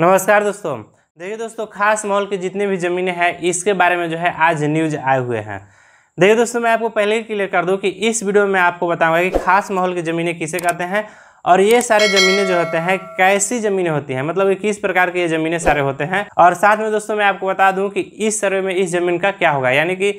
नमस्कार दोस्तों देखिए दोस्तों खास माहौल की जितनी भी ज़मीनें हैं इसके बारे में जो है आज न्यूज आए हुए हैं देखिए दोस्तों मैं आपको पहले ही क्लियर कर दूं कि इस वीडियो में आपको बताऊंगा कि खास माहौल की ज़मीनें किसे कहते हैं और ये सारे ज़मीनें जो होते हैं कैसी ज़मीनें होती हैं मतलब किस प्रकार के ये ज़मीनें सारे होते हैं और साथ में दोस्तों मैं आपको बता दूं कि इस सर्वे में इस ज़मीन का क्या होगा यानी कि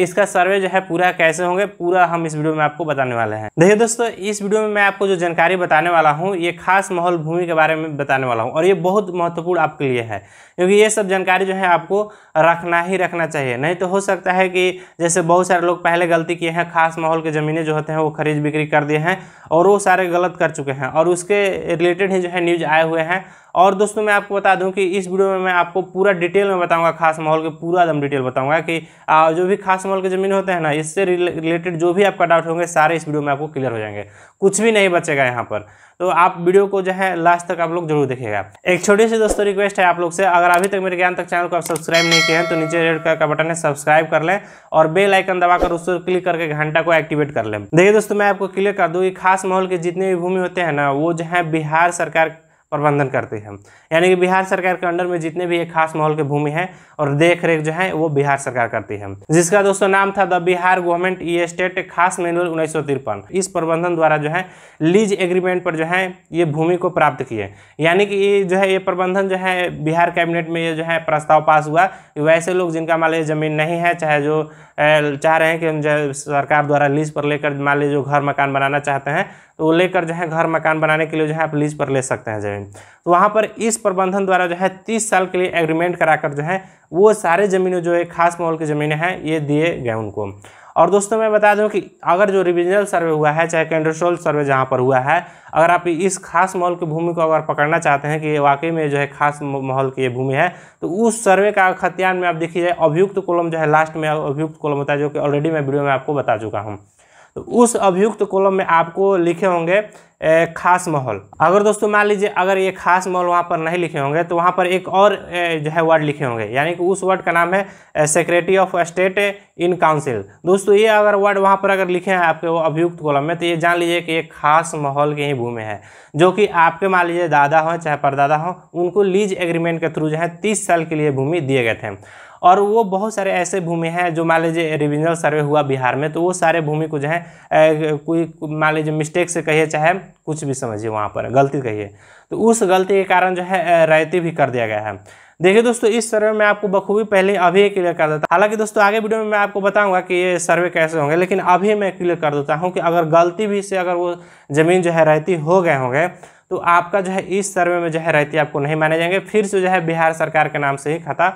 इसका सर्वे जो है पूरा कैसे होंगे पूरा हम इस वीडियो में आपको बताने वाले हैं देखिए दोस्तों इस वीडियो में मैं आपको जो जानकारी बताने वाला हूँ ये खास माहौल भूमि के बारे में बताने वाला हूँ और ये बहुत महत्वपूर्ण आपके लिए है क्योंकि ये सब जानकारी जो है आपको रखना ही रखना चाहिए नहीं तो हो सकता है कि जैसे बहुत सारे लोग पहले गलती किए हैं खास माहौल के ज़मीनें जो होते हैं वो खरीद बिक्री कर दिए हैं और वो सारे गलत कर चुके हैं और उसके रिलेटेड ही जो है न्यूज़ आए हुए हैं और दोस्तों मैं आपको बता दूं कि इस वीडियो में मैं आपको पूरा डिटेल में बताऊंगा खास माहौल के पूरा एकदम डिटेल बताऊंगा कि जो भी खास माहौल के ज़मीन होते हैं ना इससे रिलेटेड जो भी आपका डाउट होंगे सारे इस वीडियो में आपको क्लियर हो जाएंगे कुछ भी नहीं बचेगा यहाँ पर तो आप वीडियो को जो है लास्ट तक आप लोग जरूर देखेगा एक छोटी सी दोस्तों रिक्वेस्ट है आप लोग से अगर अभी तक मेरे ज्ञान तक चैनल को आप सब्सक्राइब नहीं किए हैं तो नीचे रेड कलर का बटन है सब्सक्राइब कर लें और बेल आइकन दबाकर उस पर क्लिक करके घंटा को एक्टिवेट कर लें देखिए दोस्तों मैं आपको क्लियर कर दूँ कि खास माहौल के जितने भी भूमि होते हैं ना वो जो है बिहार सरकार प्रबंधन करती है यानी कि बिहार सरकार के अंडर में जितने भी ये खास माहौल की भूमि है और देख रेख जो है वो बिहार सरकार करती है जिसका दोस्तों नाम था the Bihar government estate खास मैनुअल उन्नीस इस प्रबंधन द्वारा जो है लीज एग्रीमेंट पर जो है ये भूमि को प्राप्त किए यानी कि ये जो है ये प्रबंधन जो है बिहार कैबिनेट में ये जो है प्रस्ताव पास हुआ वैसे लोग जिनका मान लीजिए ज़मीन नहीं है चाहे जो चाह रहे हैं कि हम जो सरकार द्वारा लीज पर लेकर मान लीजिए जो घर मकान बनाना चाहते हैं तो वो लेकर जो है घर मकान बनाने के लिए जो है आप लीज पर ले सकते हैं जमीन तो वहाँ पर इस प्रबंधन द्वारा जो है तीस साल के लिए एग्रीमेंट कराकर जो है वो सारे जमीनों जो है खास माहौल की ज़मीनें हैं ये दिए गए उनको और दोस्तों मैं बता दूं कि अगर जो रिविजनल सर्वे हुआ है चाहे कैंड्रोसोल सर्वे जहां पर हुआ है अगर आप इस खास माहौल की भूमि को अगर पकड़ना चाहते हैं कि ये वाकई में जो है खास माहौल की ये भूमि है तो उस सर्वे का खतियान में आप देखिए अभियुक्त कॉलम जो है लास्ट में अभियुक्त कॉलम होता है जो कि ऑलरेडी मैं वीडियो में आपको बता चुका हूँ उस अभियुक्त कॉलम में आपको लिखे होंगे खास माहौल अगर दोस्तों मान लीजिए अगर ये खास माहौल वहाँ पर नहीं लिखे होंगे तो वहाँ पर एक और जो है वर्ड लिखे होंगे यानी कि उस वर्ड का नाम है secretary of state in council दोस्तों ये अगर वर्ड वहाँ पर अगर लिखे हैं आपके वो अभियुक्त कॉलम में तो ये जान लीजिए कि ये खास माहौल की ही भूमि है जो कि आपके मान लीजिए दादा हों चाहे परदादा हों उनको लीज एग्रीमेंट के थ्रू जो है तीस साल के लिए भूमि दिए गए थे और वो बहुत सारे ऐसे भूमि हैं जो मान लीजिए रिविजनल सर्वे हुआ बिहार में तो वो सारे भूमि को जो है कोई मान लीजिए मिस्टेक से कहिए चाहे कुछ भी समझिए वहाँ पर गलती कहिए तो उस गलती के कारण जो है रायती भी कर दिया गया है देखिए दोस्तों इस सर्वे में आपको बखूबी पहले अभी क्लियर कर देता हालांकि दोस्तों आगे वीडियो में मैं आपको बताऊंगा कि ये सर्वे कैसे होंगे लेकिन अभी मैं क्लियर कर देता हूँ कि अगर गलती भी से अगर वो ज़मीन जो है रहती हो गए होंगे तो आपका जो है इस सर्वे में जो है रहती आपको नहीं माने जाएंगे फिर से जो है बिहार सरकार के नाम से ही खाता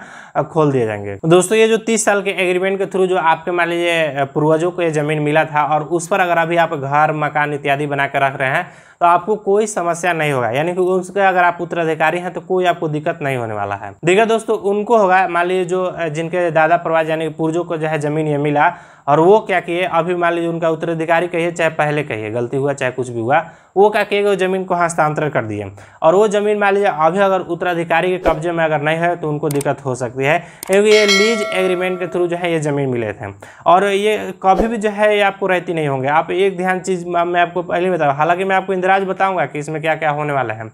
खोल दिए जाएंगे दोस्तों ये जो तीस साल के एग्रीमेंट के थ्रू जो आपके मान लीजिए पूर्वजों को ये जमीन मिला था और उस पर अगर अभी आप घर मकान इत्यादि बनाकर रख रहे हैं तो आपको कोई समस्या नहीं होगा यानी कि उसके अगर आप उत्तराधिकारी हैं तो कोई आपको दिक्कत नहीं होने वाला है देखिए दोस्तों उनको होगा मान लीजिए जो जिनके दादा परवाज यानी कि पूर्वजों को जो है जमीन ये मिला और वो क्या किए अभी मान लीजिए उनका उत्तराधिकारी कहिए चाहे पहले कहिए गलती हुआ चाहे कुछ भी हुआ वो क्या किए गए जमीन को हस्तांतरण कर दिए और वो जमीन मान लीजिए अभी अगर उत्तराधिकारी के कब्जे में अगर नहीं है तो उनको दिक्कत हो सकती है क्योंकि ये लीज एग्रीमेंट के थ्रू जो है ये ज़मीन मिले थे और ये कभी भी जो है ये आपको रहती नहीं होंगे आप एक ध्यान चीज़ मैं आपको पहले बताऊँ हालांकि मैं आपको इंदिरा आज बताऊंगा कि इसमें क्या क्या होने वाला है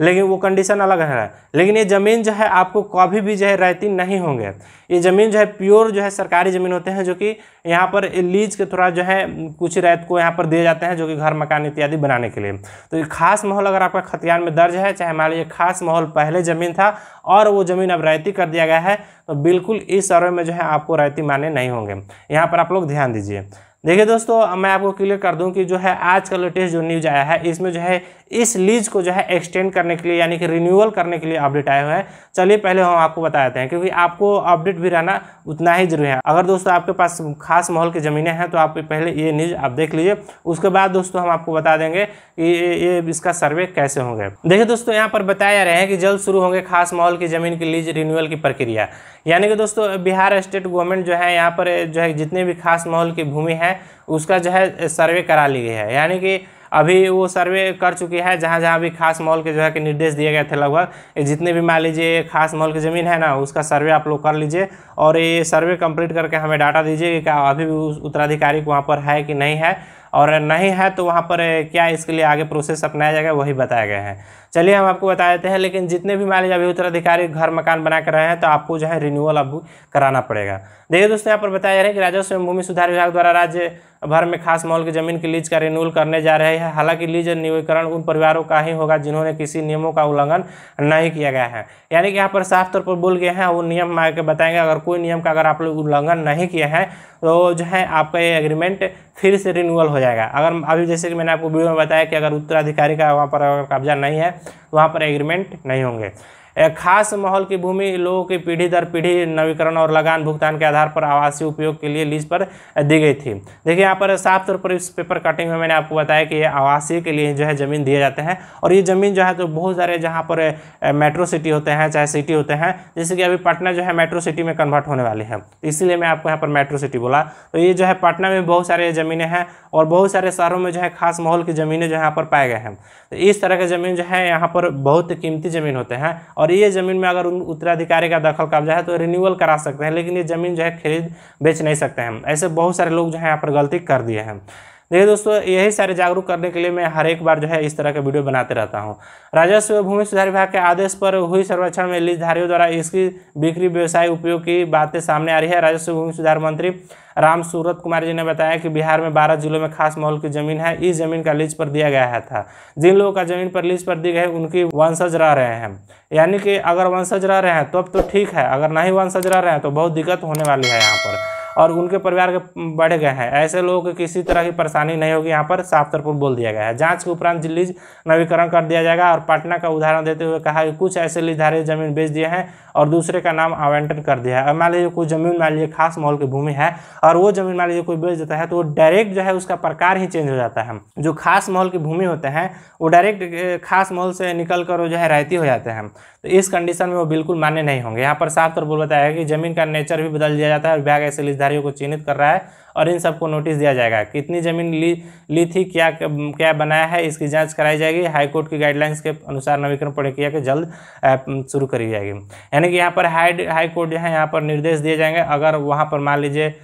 लेकिन वो कंडीशन अलग है लेकिन ये ज़मीन जो है आपको कभी भी जो है रायती नहीं होंगे ये ज़मीन जो है प्योर जो है सरकारी ज़मीन होते हैं जो कि यहाँ पर लीज के थोड़ा जो है कुछ रायत को यहाँ पर दिए जाते हैं जो कि घर मकान इत्यादि बनाने के लिए तो ये खास माहौल अगर आपका खतियान में दर्ज है चाहे मान लीजिए खास माहौल पहले ज़मीन था और वो ज़मीन अब रायती कर दिया गया है तो बिल्कुल इस सर्वे में जो है आपको रायती माने नहीं होंगे यहाँ पर आप लोग ध्यान दीजिए देखिए दोस्तों मैं आपको क्लियर कर दूं कि जो है आज का लेटेस्ट जो न्यूज आया है इसमें जो है इस लीज को जो है एक्सटेंड करने के लिए यानी कि रिन्यूअल करने के लिए अपडेट आए हुए हैं चलिए पहले हम आपको बता देते हैं क्योंकि आपको अपडेट भी रहना उतना ही जरूरी है अगर दोस्तों आपके पास खास माहौल की ज़मीनें हैं तो आप पहले ये न्यूज़ आप देख लीजिए उसके बाद दोस्तों हम आपको बता देंगे कि ये, ये इसका सर्वे कैसे होंगे देखिए दोस्तों यहाँ पर बताया जा रहे हैं कि जल्द शुरू होंगे खास माहौल की ज़मीन की लीज रिन्यूअल की प्रक्रिया यानी कि दोस्तों बिहार स्टेट गवर्नमेंट जो है यहाँ पर जो है जितने भी खास माहौल की भूमि है है उसका जो है सर्वे करा ली गई है यानी कि अभी वो सर्वे कर चुकी है जहाँ जहाँ भी खास मॉल के जो है कि निर्देश दिए गए थे लगभग जितने भी मान लीजिए खास मॉल की ज़मीन है ना उसका सर्वे आप लोग कर लीजिए और ये सर्वे कंप्लीट करके हमें डाटा दीजिए कि अभी भी उस उत्तराधिकारी वहाँ पर है कि नहीं है और नहीं है तो वहाँ पर क्या इसके लिए आगे प्रोसेस अपनाया जाएगा वही बताया गया है चलिए हम आपको बता देते हैं लेकिन जितने भी मान लीजिए अभी उत्तराधिकारी घर मकान बना कर रहे हैं तो आपको जो है रिन्यूअल अब कराना पड़ेगा देखिए दोस्तों यहाँ पर बताया जा रहा है कि राजस्व एवं भूमि सुधार विभाग द्वारा राज्य भर में खास माहौल की जमीन की लीज का रिन्यूअल करने जा रहे हैं हालांकि लीज नवीकरण उन परिवारों का ही होगा जिन्होंने किसी नियमों का उल्लंघन नहीं किया गया है यानी कि यहाँ पर साफ तौर पर बोल गए हैं वो नियम के बताएंगे अगर कोई नियम का अगर आप लोग उल्लंघन नहीं किए हैं तो जो है आपका ये एग्रीमेंट फिर से रिन्यूअल हो जाएगा अगर अभी जैसे कि मैंने आपको वीडियो में बताया कि अगर उत्तराधिकारी का वहाँ पर अगर कब्जा नहीं है तो वहाँ पर एग्रीमेंट नहीं होंगे खास माहौल की भूमि लोगों की पीढ़ी दर पीढ़ी नवीकरण और लगान भुगतान के आधार पर आवासीय उपयोग के लिए लीज पर दी गई थी देखिए यहाँ पर साफ तौर पर इस पेपर कटिंग में मैंने आपको बताया कि ये आवासीय के लिए जो है ज़मीन दिए जाते हैं और ये ज़मीन जो है तो बहुत सारे जहाँ पर मेट्रो सिटी होते हैं चाहे सिटी होते हैं जैसे कि अभी पटना जो है मेट्रो सिटी में कन्वर्ट होने वाली है तो इसीलिए मैं आपको यहाँ पर मेट्रो सिटी बोला तो ये जो है पटना में बहुत सारे ज़मीनें हैं और बहुत सारे शहरों में जो है खास माहौल की ज़मीनें जो यहाँ पर पाए गए हैं तो इस तरह के ज़मीन जो है यहाँ पर बहुत कीमती ज़मीन होते हैं और ये ज़मीन में अगर उत्तराधिकारी का दखल कब्जा है तो रिन्यूअल करा सकते हैं लेकिन ये ज़मीन जो है खरीद बेच नहीं सकते हैं ऐसे बहुत सारे लोग जो है यहाँ पर गलती कर दिए हैं देखिए दोस्तों यही सारे जागरूक करने के लिए मैं हर एक बार जो है इस तरह के वीडियो बनाते रहता हूँ राजस्व भूमि सुधार विभाग के आदेश पर हुई सर्वेक्षण में लीजधारियों द्वारा इसकी बिक्री व्यवसाय उपयोग की बातें सामने आ रही है राजस्व भूमि सुधार मंत्री राम सूरत कुमार जी ने बताया कि बिहार में बारह जिलों में खास माहौल की जमीन है इस जमीन का लीज पर दिया गया है था जिन लोगों का जमीन पर लीज पर दी गई उनकी वंशज रह रहे हैं यानी कि अगर वंशज रह रहे हैं तब तो ठीक है अगर नहीं वंशज रह रहे हैं तो बहुत दिक्कत होने वाली है यहाँ पर और उनके परिवार के बढ़ गए हैं ऐसे लोगों को किसी तरह की परेशानी नहीं होगी यहाँ पर साफ तौर पर बोल दिया गया है जाँच के उपरांत लीज नवीकरण कर दिया जाएगा और पटना का उदाहरण देते हुए कहा कि कुछ ऐसे लीजधारी जमीन बेच दिए हैं और दूसरे का नाम आवंटन कर दिया है और मान लीजिए कोई जमीन मान लीजिए खास माहौल की भूमि है और वो जमीन मान लीजिए कोई बेच देता है तो वो डायरेक्ट जो है उसका प्रकार ही चेंज हो जाता है जो खास माहौल की भूमि होते हैं वो डायरेक्ट खास माहौल से निकल कर वो जो है रहती हो जाते हैं तो इस कंडीशन में वो बिल्कुल मान्य नहीं होंगे यहाँ पर साफ तौर पर बताया कि जमीन का नेचर भी बदल दिया जाता है और ब्याग ऐसे हितधारियों को चिन्हित कर रहा है और इन सबको नोटिस दिया जाएगा कितनी ज़मीन ली ली थी क्या क्या बनाया है इसकी जांच कराई जाएगी हाईकोर्ट की गाइडलाइंस के अनुसार नवीकरण प्रक्रिया के जल्द शुरू करी जाएगी यानी कि यहाँ पर हाई हाईकोर्ट जो है यहाँ पर निर्देश दिए जाएंगे अगर वहाँ पर मान लीजिए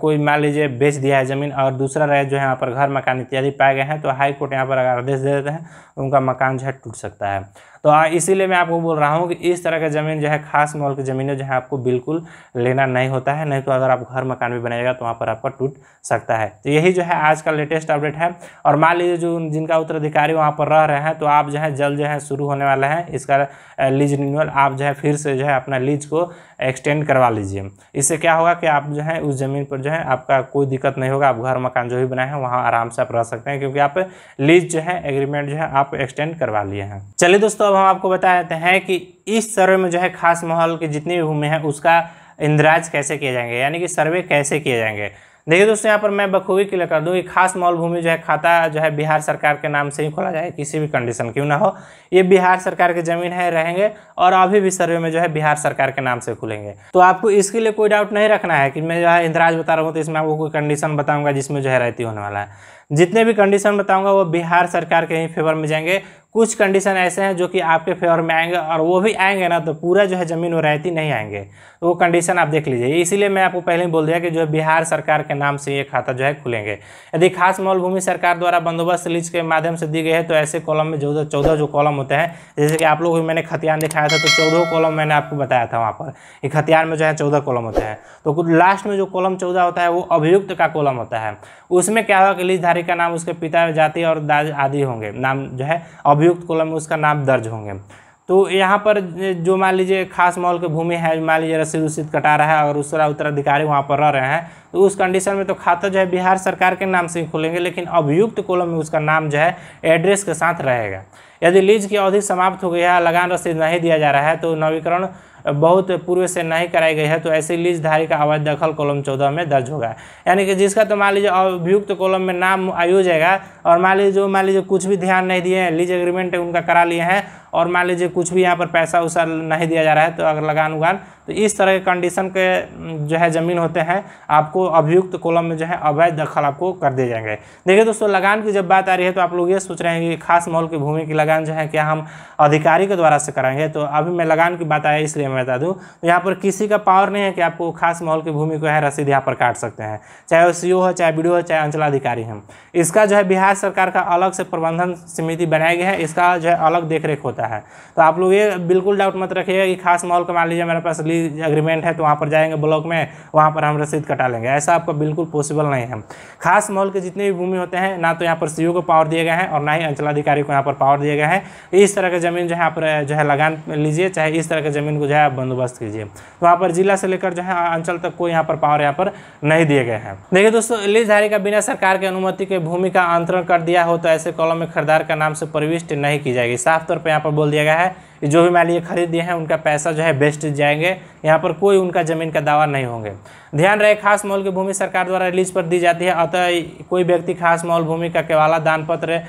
कोई मान लीजिए बेच दिया है ज़मीन और दूसरा राय जो है यहाँ पर घर मकान इत्यादि पाए गए हैं तो हाई कोर्ट यहाँ पर अगर आदेश दे देते हैं उनका मकान जो है टूट सकता है तो इसीलिए मैं आपको बोल रहा हूँ कि इस तरह का ज़मीन जो है खास मॉल की ज़मीन है है आपको बिल्कुल लेना नहीं होता है नहीं तो अगर आप घर मकान भी बनाएगा तो वहाँ पर आपका टूट सकता है तो यही जो है आज का लेटेस्ट अपडेट है और मान लीजिए जो जिनका उत्तराधिकारी वहाँ पर रह रहे हैं तो आप जो है जल्द जो है शुरू होने वाला है इसका लीज रिन्यूअल आप जो है फिर से जो है अपना लीज को एक्सटेंड करवा लीजिए इससे क्या होगा कि आप जो है उस ज़मीन पर जो है आपका कोई दिक्कत नहीं होगा आप घर मकान जो भी बनाए हैं वहाँ आराम से आप रह सकते हैं क्योंकि आप लीज जो है एग्रीमेंट जो है आप एक्सटेंड करवा लिए हैं चलिए दोस्तों अब हम आपको बता देते हैं कि इस सर्वे में जो है खास माहौल की जितनी भी भूमि है उसका इंदिराज कैसे किए जाएंगे यानी कि सर्वे कैसे किए जाएंगे देखिए दोस्तों यहाँ पर मैं बखूबी क्लियर कर दूँ कि खास माहौल भूमि जो है खाता जो है बिहार सरकार के नाम से ही खोला जाए किसी भी कंडीशन क्यों ना हो ये बिहार सरकार की ज़मीन है रहेंगे और अभी भी सर्वे में जो है बिहार सरकार के नाम से खुलेंगे तो आपको इसके लिए कोई डाउट नहीं रखना है कि मैं जो है इंदिराज बता रहा हूँ तो इसमें आपको कोई कंडीशन बताऊँगा जिसमें जो है रहती होने वाला है जितने भी कंडीशन बताऊंगा वो बिहार सरकार के ही फेवर में जाएंगे कुछ कंडीशन ऐसे हैं जो कि आपके फेवर में आएंगे और वो भी आएंगे ना तो पूरा जो है ज़मीन वरायती नहीं आएंगे वो कंडीशन आप देख लीजिए इसीलिए मैं आपको पहले ही बोल दिया कि जो बिहार सरकार के नाम से ये खाता जो है खुलेंगे यदि खास मौलभूमि सरकार द्वारा बंदोबस्त लीज के माध्यम से दी गई है तो ऐसे कॉलम में चौदह चौदह जो कॉलम होते हैं जैसे कि आप लोग भी मैंने खतियान दिखाया था तो चौदह कॉलम मैंने आपको बताया था वहाँ पर कि खतियान में जो है चौदह कॉलम होते हैं तो लास्ट में जो कॉलम चौदह होता है वो अभियुक्त का कॉलम होता है उसमें क्या होगा कि लीजधारी का नाम उसके पिता जाति और आदि होंगे नाम जो है अभियुक्त कॉलम में उसका नाम दर्ज होंगे तो यहाँ पर जो मान लीजिए खास मॉल की भूमि है मान लीजिए रसीद उसीद कटा रहा है और उतरा उत्तराधिकारी वहाँ पर रह रहे हैं तो उस कंडीशन में तो खाता जो है बिहार सरकार के नाम से ही खुलेंगे लेकिन अभियुक्त कॉलम में उसका नाम जो है एड्रेस के साथ रहेगा यदि लीज की अवधि समाप्त हो गई है लगान रसीद नहीं दिया जा रहा है तो नवीकरण बहुत पूर्व से नहीं कराई गई है तो ऐसे लीजधारी का अवैध दखल कॉलम चौदह में दर्ज होगा यानी कि जिसका तो मान लीजिए अभियुक्त कॉलम में नाम आयु जाएगा और मान लीजिए जो मान लीजिए कुछ भी ध्यान नहीं दिए हैं लीज एग्रीमेंट है उनका करा लिए हैं और मान लीजिए कुछ भी यहाँ पर पैसा उसा नहीं दिया जा रहा है तो अगर लगान उगान तो इस तरह के कंडीशन के जो है ज़मीन होते हैं आपको अभियुक्त कॉलम में जो है अवैध दखल आपको कर दिए जाएंगे देखिए दोस्तों लगान की जब बात आ रही है तो आप लोग ये सोच रहे हैं कि खास माहौल की भूमि की लगान जो है क्या हम अधिकारी के द्वारा से कराएंगे तो अभी मैं लगान की बात आया इसलिए मैं बता दूँ तो यहाँ पर किसी का पावर नहीं है कि आपको खास माहौल की भूमि को है रसीद यहाँ पर काट सकते हैं चाहे वो सी हो चाहे बी हो चाहे अंचलाधिकारी हम इसका जो है बिहार राज्य सरकार का अलग से प्रबंधन समिति बनाया गया है इसका जो है अलग देखरेख होता है तो आप लोग ये बिल्कुल डाउट मत रखिएगा कि खास माहौल का मान लीजिए मेरे पास लीज एग्रीमेंट है तो वहाँ पर जाएंगे ब्लॉक में वहाँ पर हम रसीद कटा लेंगे ऐसा आपका बिल्कुल पॉसिबल नहीं है खास माहौल के जितने भी भूमि होते हैं ना तो यहाँ पर सी को पावर दिए गए हैं और ना ही अंचलाधिकारी को यहाँ पर पावर दिए गए हैं इस तरह के ज़मीन जो है आप जो है लगान लीजिए चाहे इस तरह के ज़मीन को जो है बंदोबस्त कीजिए तो वहाँ पर जिला से लेकर जो है अंचल तक कोई यहाँ पर पावर यहाँ पर नहीं दिए गए हैं देखिए दोस्तों लीजधारी का बिना सरकार के अनुमति के भूमि का अंतरण कर दिया हो तो ऐसे कॉलम में खरीदार का नाम से प्रविष्ट नहीं की जाएगी साफ तौर पर यहाँ पर बोल दिया गया है कि जो भी मान लिए खरीद दिए हैं उनका पैसा जो है बेस्ट जाएंगे यहाँ पर कोई उनका जमीन का दावा नहीं होंगे ध्यान रहे खास मॉल की भूमि सरकार द्वारा रिलीज पर दी जाती है अतः कोई व्यक्ति खास मॉल भूमि का केवाला दान पत्र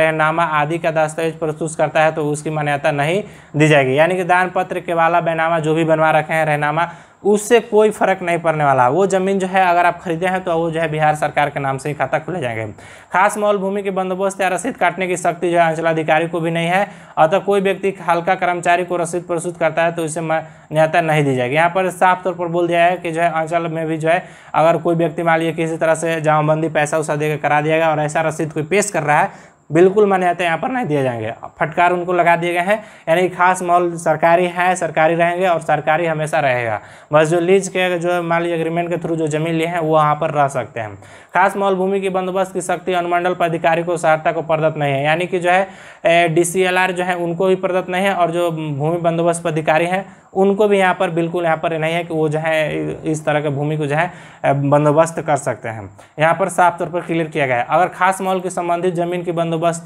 रहनामा आदि का दस्तावेज प्रस्तुत करता है तो उसकी मान्यता नहीं दी जाएगी यानी कि दान पत्र केवाला बैनामा जो भी बनवा रखे हैं रहनामा उससे कोई फ़र्क नहीं पड़ने वाला वो ज़मीन जो है अगर आप खरीदे हैं तो वो जो है बिहार सरकार के नाम से ही खाता खुले जाएंगे खास मॉल भूमि के बंदोबस्त या रसीद काटने की शक्ति जो है अंचलाधिकारी को भी नहीं है अतः कोई व्यक्ति हल्का कर्मचारी को रसीद प्रस्तुत करता है तो इसे मान्यता नहीं दी जाएगी यहाँ पर साफ तौर पर बोल दिया है कि जो है अंचल में भी जो है अगर कोई व्यक्ति मान लीजिए किसी तरह से जमाबंदी पैसा उसा देकर करा दिया गया और ऐसा रसीद कोई पेश कर रहा है बिल्कुल मान्यता तो यहाँ पर नहीं दिए जाएंगे फटकार उनको लगा दिए गए हैं यानी खास मॉल सरकारी है सरकारी रहेंगे और सरकारी हमेशा रहेगा बस जो लीज के जो मान लीजिए एग्रीमेंट के थ्रू जो जमीन लिए हैं वो वहाँ पर रह सकते हैं खास मॉल भूमि की बंदोबस्त की शक्ति अनुमंडल पदाधिकारी को सहायता को प्रदत्त नहीं है यानी कि जो है डी जो है उनको भी प्रदत्त नहीं है और जो भूमि बंदोबस्त पदाधिकारी हैं उनको भी यहाँ पर बिल्कुल यहाँ पर नहीं है कि वो जो है इस तरह के भूमि को जो है बंदोबस्त कर सकते हैं यहाँ पर साफ तौर पर क्लियर किया गया है अगर खास माहौल के संबंधित जमीन की बंदोबस्त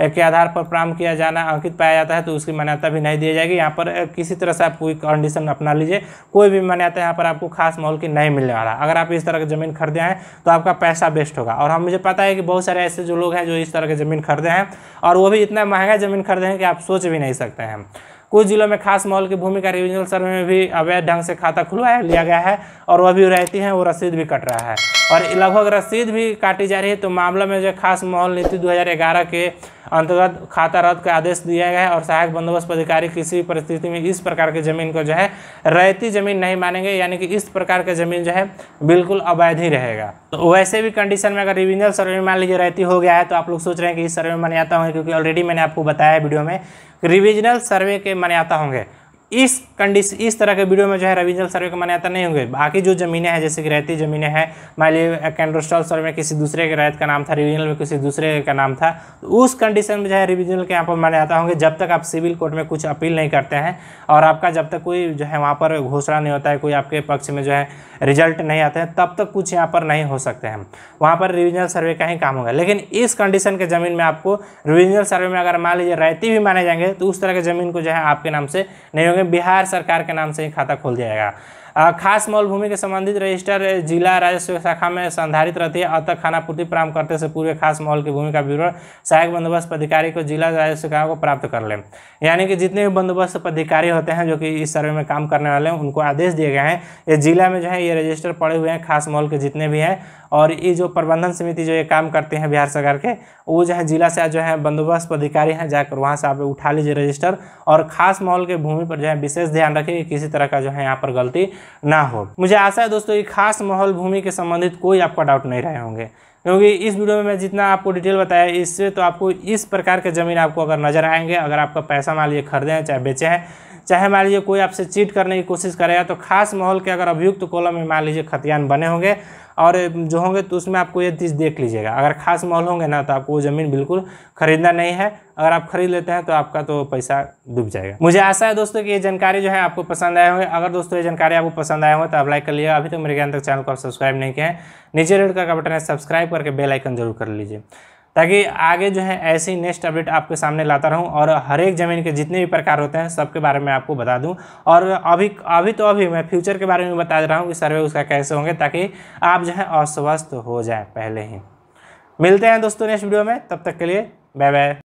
के आधार पर प्राप्त किया जाना अंकित पाया जाता है तो उसकी मान्यता भी नहीं दी जाएगी यहाँ पर किसी तरह से आप कोई कंडीशन अपना लीजिए कोई भी मान्यता यहाँ पर आपको खास माहौल की नहीं मिलने वाला अगर आप इस तरह की जमीन खरीदे हैं तो आपका पैसा वेस्ट होगा और हम मुझे पता है कि बहुत सारे ऐसे जो लोग हैं जो इस तरह की जमीन खरीदे हैं और वो भी इतना महंगा जमीन खरीदे हैं कि आप सोच भी नहीं सकते हैं कुछ जिलों में खास माहौल की भूमि का रिविजनल सर्वे में भी अवैध ढंग से खाता खुलवाया लिया गया है और वह भी रहती हैं वो रसीद भी कट रहा है और लगभग रसीद भी काटी जा रही है तो मामले में जो खास माहौल नीति दो के अंतर्गत खाता रद्द का आदेश दिया गया है और सहायक बंदोबस्त अधिकारी किसी भी परिस्थिति में इस प्रकार की ज़मीन को जो है रैती ज़मीन नहीं मानेंगे यानी कि इस प्रकार का ज़मीन जो है बिल्कुल अवैध ही रहेगा तो वैसे भी कंडीशन में अगर रिविजनल सर्वे मान लीजिए रैती हो गया है तो आप लोग सोच रहे हैं कि इस सर्वे में मान्यता तो होंगे क्योंकि ऑलरेडी मैंने आपको बताया वीडियो में रिविजनल सर्वे के मान्यता तो होंगे इस कंडीशन इस तरह के वीडियो में जो है रविजल सर्वे के मान्यता नहीं होंगे बाकी जो ज़मीनें हैं जैसे कि रहती ज़मीनें हैं मान लीजिए कैंड्रोस्टॉल सर्वे में किसी दूसरे के रायत का नाम था रिविजनल में किसी दूसरे का नाम था तो उस कंडीशन में जो है रिविजनल के यहाँ पर मान्यता होंगे जब तक आप सिविल कोर्ट में कुछ अपील नहीं करते हैं और आपका जब तक कोई जो है वहाँ पर घोषणा नहीं होता है कोई आपके पक्ष में जो है रिजल्ट नहीं आते हैं तब तक कुछ यहाँ पर नहीं हो सकते हैं वहाँ पर रिविजनल सर्वे का ही काम होगा लेकिन इस कंडीशन के ज़मीन में आपको रिविजनल सर्वे में अगर मान लीजिए रायती भी माने जाएंगे तो उस तरह के ज़मीन को जो है आपके नाम से नहीं बिहार सरकार के नाम से ही खाता खुल जाएगा खास मलभूमि के संबंधित रजिस्टर जिला राजस्व शाखा में संधारित रहती है अतः खानापूर्ति प्रारंभ करते से पूर्व खास मल की भूमि का विवरण सहायक बंदोबस्त अधिकारी को जिला राजस्व शाखा को प्राप्त कर ले यानी कि जितने भी बंदोबस्त पदाधिकारी होते हैं जो कि इस सर्वे में काम करने वाले हैं उनको आदेश दिए गए हैं ये जिला में जो है ये रजिस्टर पड़े हुए हैं खास मॉल के जितने भी हैं और ये जो प्रबंधन समिति जो ये काम करते हैं बिहार सरकार के वो जो है जिला से जो है बंदोबस्त अधिकारी हैं जाकर वहाँ से आप उठा लीजिए रजिस्टर और खास मॉल के भूमि पर जो है विशेष ध्यान रखिए किसी तरह का जो है यहाँ पर गलती ना हो मुझे आशा है दोस्तों ये खास माहौल भूमि के संबंधित कोई आपका डाउट नहीं रहे होंगे क्योंकि इस वीडियो में मैं जितना आपको डिटेल बताया इससे तो आपको इस प्रकार के ज़मीन आपको अगर नज़र आएंगे अगर आपका पैसा मान लीजिए खरीदे हैं चाहे बेचे हैं चाहे मान लीजिए कोई आपसे चीट करने की कोशिश करेगा तो खास माहौल के अगर अभियुक्त कॉलम में मान लीजिए खतियान बने होंगे और जो होंगे तो उसमें आपको ये चीज़ देख लीजिएगा अगर खास मॉल होंगे ना तो आपको वो ज़मीन बिल्कुल खरीदना नहीं है अगर आप खरीद लेते हैं तो आपका तो पैसा डूब जाएगा मुझे आशा है दोस्तों कि ये जानकारी जो है आपको पसंद आए होंगे अगर दोस्तों ये जानकारी आपको पसंद आए होंगे तो आप लाइक कर लीजिएगा अभी तक तो मेरे ज्ञान तक चैनल को आप सब्सक्राइब नहीं किया है नीचे रेड का बटन है सब्सक्राइब करके बेलाइकन जरूर कर लीजिए ताकि आगे जो है ऐसे ही नेक्स्ट अपडेट आपके सामने लाता रहूं और हर एक ज़मीन के जितने भी प्रकार होते हैं सबके बारे में आपको बता दूं और अभी अभी तो अभी मैं फ्यूचर के बारे में बता रहा हूं कि सर्वे उसका कैसे होंगे ताकि आप जो है अस्वस्थ हो जाए पहले ही मिलते हैं दोस्तों नेक्स्ट वीडियो में तब तक के लिए बाय बाय